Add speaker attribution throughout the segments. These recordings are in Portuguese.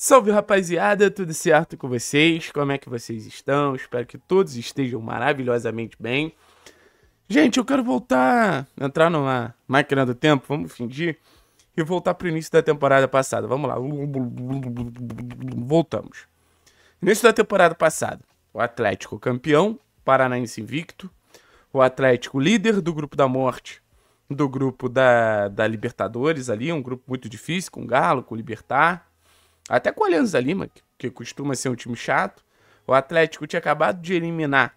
Speaker 1: Salve rapaziada, tudo certo com vocês? Como é que vocês estão? Espero que todos estejam maravilhosamente bem. Gente, eu quero voltar, entrar numa máquina do tempo, vamos fingir, e voltar pro início da temporada passada. Vamos lá. Voltamos. Início da temporada passada, o Atlético campeão, Paranaense invicto, o Atlético líder do grupo da morte, do grupo da, da Libertadores ali, um grupo muito difícil, com Galo, com Libertar, até com o Alianza Lima, que costuma ser um time chato, o Atlético tinha acabado de eliminar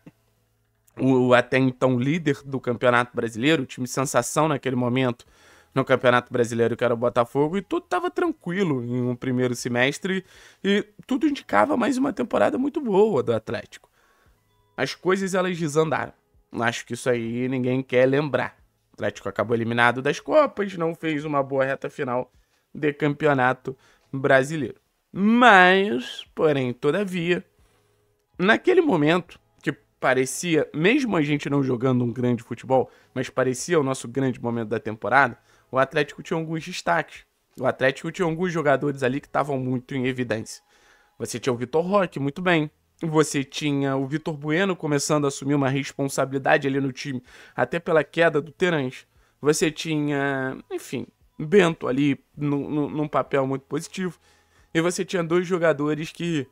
Speaker 1: o, o até então líder do Campeonato Brasileiro, o time sensação naquele momento no Campeonato Brasileiro, que era o Botafogo, e tudo estava tranquilo em um primeiro semestre e tudo indicava mais uma temporada muito boa do Atlético. As coisas elas desandaram. Acho que isso aí ninguém quer lembrar. O Atlético acabou eliminado das Copas, não fez uma boa reta final de campeonato brasileiro. Mas, porém, todavia, naquele momento que parecia, mesmo a gente não jogando um grande futebol, mas parecia o nosso grande momento da temporada, o Atlético tinha alguns destaques. O Atlético tinha alguns jogadores ali que estavam muito em evidência. Você tinha o Vitor Roque, muito bem. Você tinha o Vitor Bueno começando a assumir uma responsabilidade ali no time, até pela queda do Terãs. Você tinha, enfim, Bento ali num, num papel muito positivo. E você tinha dois jogadores que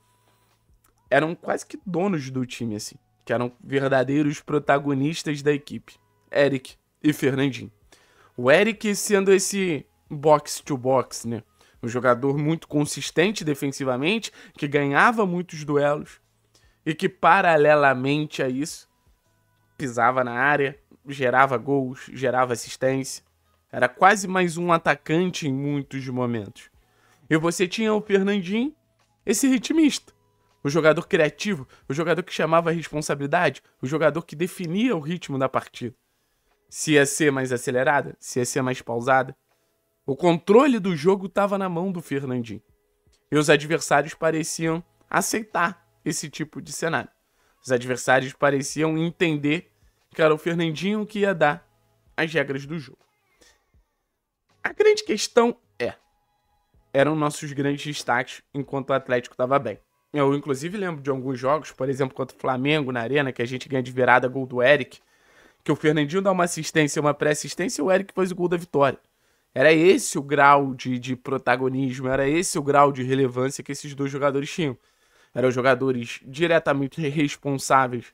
Speaker 1: eram quase que donos do time, assim. Que eram verdadeiros protagonistas da equipe. Eric e Fernandinho. O Eric sendo esse box-to-box, -box, né? Um jogador muito consistente defensivamente, que ganhava muitos duelos e que, paralelamente a isso, pisava na área, gerava gols, gerava assistência. Era quase mais um atacante em muitos momentos. E você tinha o Fernandinho, esse ritmista. O jogador criativo, o jogador que chamava a responsabilidade, o jogador que definia o ritmo da partida. Se ia ser mais acelerada, se ia ser mais pausada. O controle do jogo estava na mão do Fernandinho. E os adversários pareciam aceitar esse tipo de cenário. Os adversários pareciam entender que era o Fernandinho que ia dar as regras do jogo grande questão é: eram nossos grandes destaques enquanto o Atlético estava bem. Eu, inclusive, lembro de alguns jogos, por exemplo, contra o Flamengo na Arena, que a gente ganha de virada gol do Eric, que o Fernandinho dá uma assistência, uma pré-assistência, e o Eric faz o gol da vitória. Era esse o grau de, de protagonismo, era esse o grau de relevância que esses dois jogadores tinham. Eram jogadores diretamente responsáveis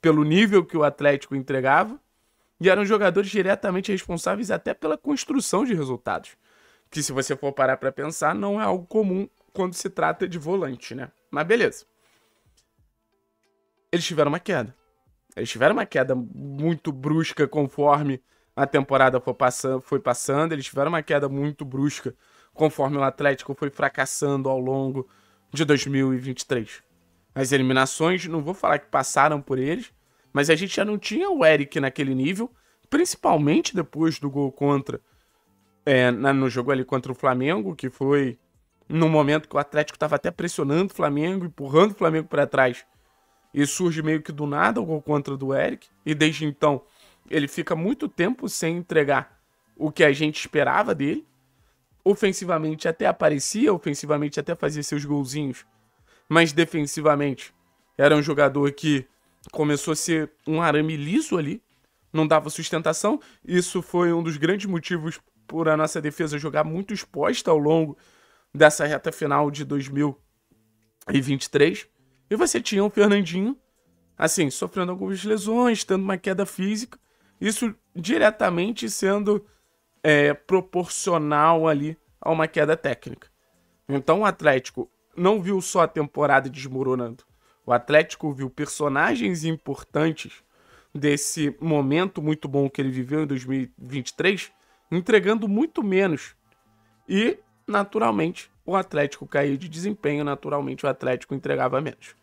Speaker 1: pelo nível que o Atlético entregava e eram jogadores diretamente responsáveis até pela construção de resultados. Que, se você for parar para pensar, não é algo comum quando se trata de volante, né? Mas beleza. Eles tiveram uma queda. Eles tiveram uma queda muito brusca conforme a temporada foi passando, foi passando. Eles tiveram uma queda muito brusca conforme o Atlético foi fracassando ao longo de 2023. As eliminações, não vou falar que passaram por eles, mas a gente já não tinha o Eric naquele nível, principalmente depois do gol contra. É, na, no jogo ali contra o Flamengo, que foi no momento que o Atlético estava até pressionando o Flamengo, empurrando o Flamengo para trás. E surge meio que do nada o gol contra do Eric. E desde então, ele fica muito tempo sem entregar o que a gente esperava dele. Ofensivamente até aparecia, ofensivamente até fazia seus golzinhos. Mas defensivamente era um jogador que começou a ser um arame liso ali, não dava sustentação. Isso foi um dos grandes motivos por a nossa defesa jogar muito exposta ao longo dessa reta final de 2023. E você tinha o Fernandinho, assim, sofrendo algumas lesões, tendo uma queda física. Isso diretamente sendo é, proporcional ali a uma queda técnica. Então o Atlético não viu só a temporada desmoronando, o Atlético viu personagens importantes desse momento muito bom que ele viveu em 2023 entregando muito menos. E, naturalmente, o Atlético caiu de desempenho, naturalmente o Atlético entregava menos.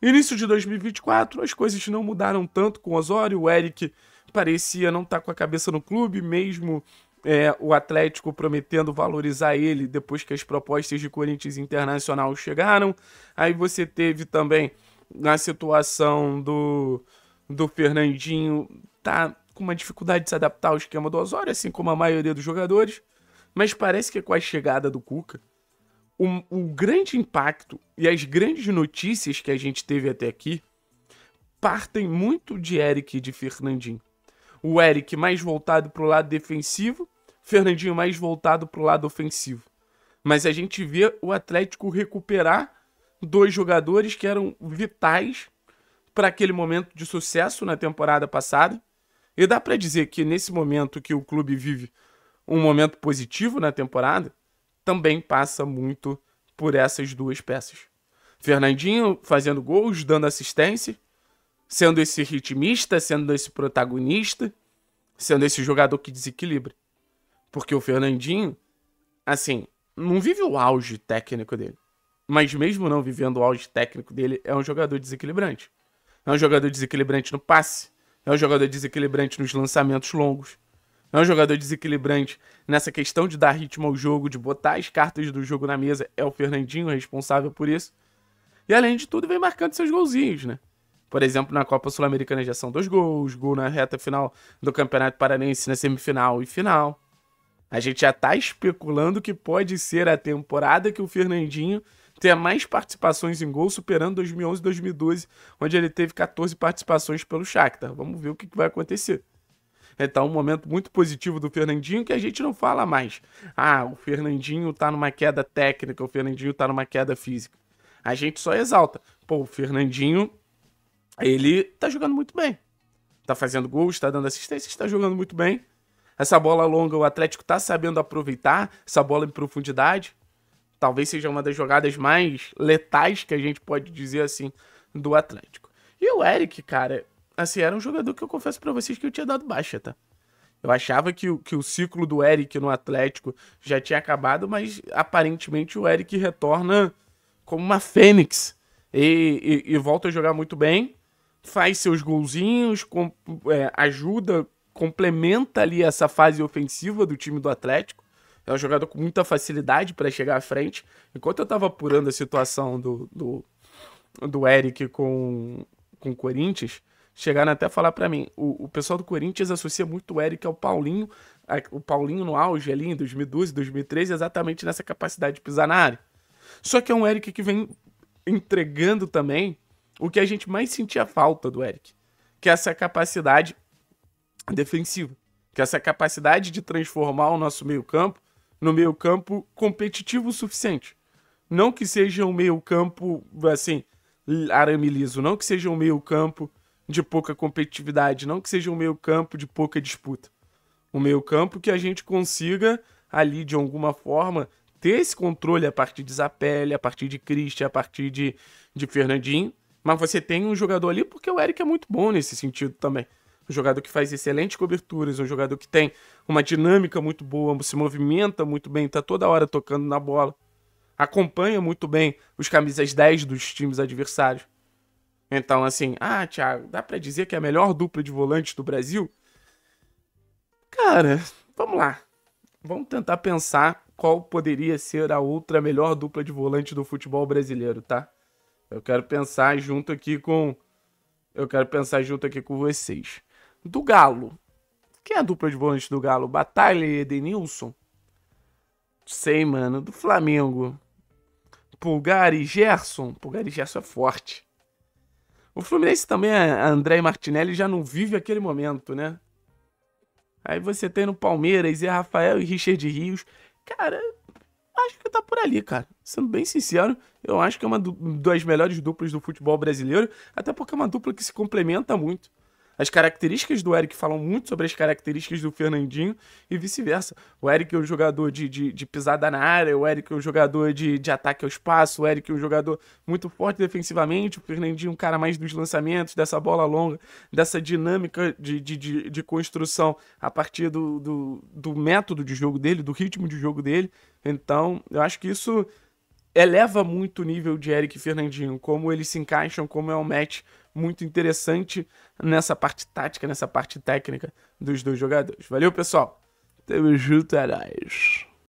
Speaker 1: Início de 2024, as coisas não mudaram tanto com o Osório, o Eric parecia não estar tá com a cabeça no clube, mesmo é, o Atlético prometendo valorizar ele depois que as propostas de Corinthians Internacional chegaram. Aí você teve também na situação do, do Fernandinho, tá com uma dificuldade de se adaptar ao esquema do Osório, assim como a maioria dos jogadores. Mas parece que com a chegada do Cuca, o, o grande impacto e as grandes notícias que a gente teve até aqui partem muito de Eric e de Fernandinho o Eric mais voltado para o lado defensivo, Fernandinho mais voltado para o lado ofensivo. Mas a gente vê o Atlético recuperar dois jogadores que eram vitais para aquele momento de sucesso na temporada passada. E dá para dizer que nesse momento que o clube vive um momento positivo na temporada, também passa muito por essas duas peças. Fernandinho fazendo gols, dando assistência, sendo esse ritmista, sendo esse protagonista, sendo esse jogador que desequilibra. Porque o Fernandinho, assim, não vive o auge técnico dele. Mas mesmo não vivendo o auge técnico dele, é um jogador desequilibrante. É um jogador desequilibrante no passe, é um jogador desequilibrante nos lançamentos longos. É um jogador desequilibrante nessa questão de dar ritmo ao jogo, de botar as cartas do jogo na mesa. É o Fernandinho responsável por isso. E além de tudo, vem marcando seus golzinhos, né? Por exemplo, na Copa Sul-Americana já são dois gols, gol na reta final do Campeonato Paranense na semifinal e final. A gente já está especulando que pode ser a temporada que o Fernandinho tenha mais participações em gol, superando 2011 e 2012, onde ele teve 14 participações pelo Shakhtar. Vamos ver o que vai acontecer. Então, um momento muito positivo do Fernandinho que a gente não fala mais. Ah, o Fernandinho está numa queda técnica, o Fernandinho está numa queda física. A gente só exalta. Pô, o Fernandinho ele tá jogando muito bem. Tá fazendo gols, tá dando assistência, está jogando muito bem. Essa bola longa, o Atlético tá sabendo aproveitar, essa bola em profundidade. Talvez seja uma das jogadas mais letais que a gente pode dizer assim do Atlético. E o Eric, cara, assim, era um jogador que eu confesso para vocês que eu tinha dado baixa, tá? Eu achava que, que o ciclo do Eric no Atlético já tinha acabado, mas aparentemente o Eric retorna como uma fênix e, e, e volta a jogar muito bem faz seus golzinhos, com, é, ajuda, complementa ali essa fase ofensiva do time do Atlético. É um jogador com muita facilidade para chegar à frente. Enquanto eu estava apurando a situação do, do, do Eric com, com o Corinthians, chegaram até a falar para mim. O, o, pessoal do Corinthians associa muito o Eric ao Paulinho, a, o Paulinho no auge ali em 2012, 2013, exatamente nessa capacidade de pisar na área. Só que é um Eric que vem entregando também o que a gente mais sentia falta do Eric, que é essa capacidade defensiva, que é essa capacidade de transformar o nosso meio-campo no meio-campo competitivo o suficiente. Não que seja um meio-campo assim, arame liso, não que seja um meio-campo de pouca competitividade, não que seja um meio-campo de pouca disputa. Um meio-campo que a gente consiga ali de alguma forma ter esse controle a partir de Zapelli, a partir de Christian, a partir de, de Fernandinho mas você tem um jogador ali, porque o Eric é muito bom nesse sentido também. Um jogador que faz excelentes coberturas, um jogador que tem uma dinâmica muito boa, se movimenta muito bem, tá toda hora tocando na bola. Acompanha muito bem os camisas 10 dos times adversários. Então, assim, ah, Thiago, dá para dizer que é a melhor dupla de volantes do Brasil? Cara, vamos lá. Vamos tentar pensar qual poderia ser a outra melhor dupla de volante do futebol brasileiro, tá? Eu quero pensar junto aqui com. Eu quero pensar junto aqui com vocês. Do Galo. Quem é a dupla de volantes do Galo? Batalha e Edenilson? Sei, mano. Do Flamengo. Pulgar e Gerson. Pulgar e Gerson é forte. O Fluminense também, a é André Martinelli, já não vive aquele momento, né? Aí você tem no Palmeiras e Rafael e Richard Rios. Cara, acho que tá por ali, cara. Sendo bem sincero, eu acho que é uma das melhores duplas do futebol brasileiro, até porque é uma dupla que se complementa muito. As características do Eric falam muito sobre as características do Fernandinho e vice-versa. O Eric é o jogador de, de, de, pisada na área, o Eric é o jogador de, de ataque ao espaço, o Eric é um jogador muito forte defensivamente, o Fernandinho é um cara mais dos lançamentos, dessa bola longa, dessa dinâmica de, de, de, de construção a partir do, do, do método de jogo dele, do ritmo de jogo dele. Então, eu acho que isso eleva muito o nível de Eric e Fernandinho, como eles se encaixam, como é o match muito interessante nessa parte tática, nessa parte técnica dos dois jogadores. Valeu, pessoal. Tamo junto, é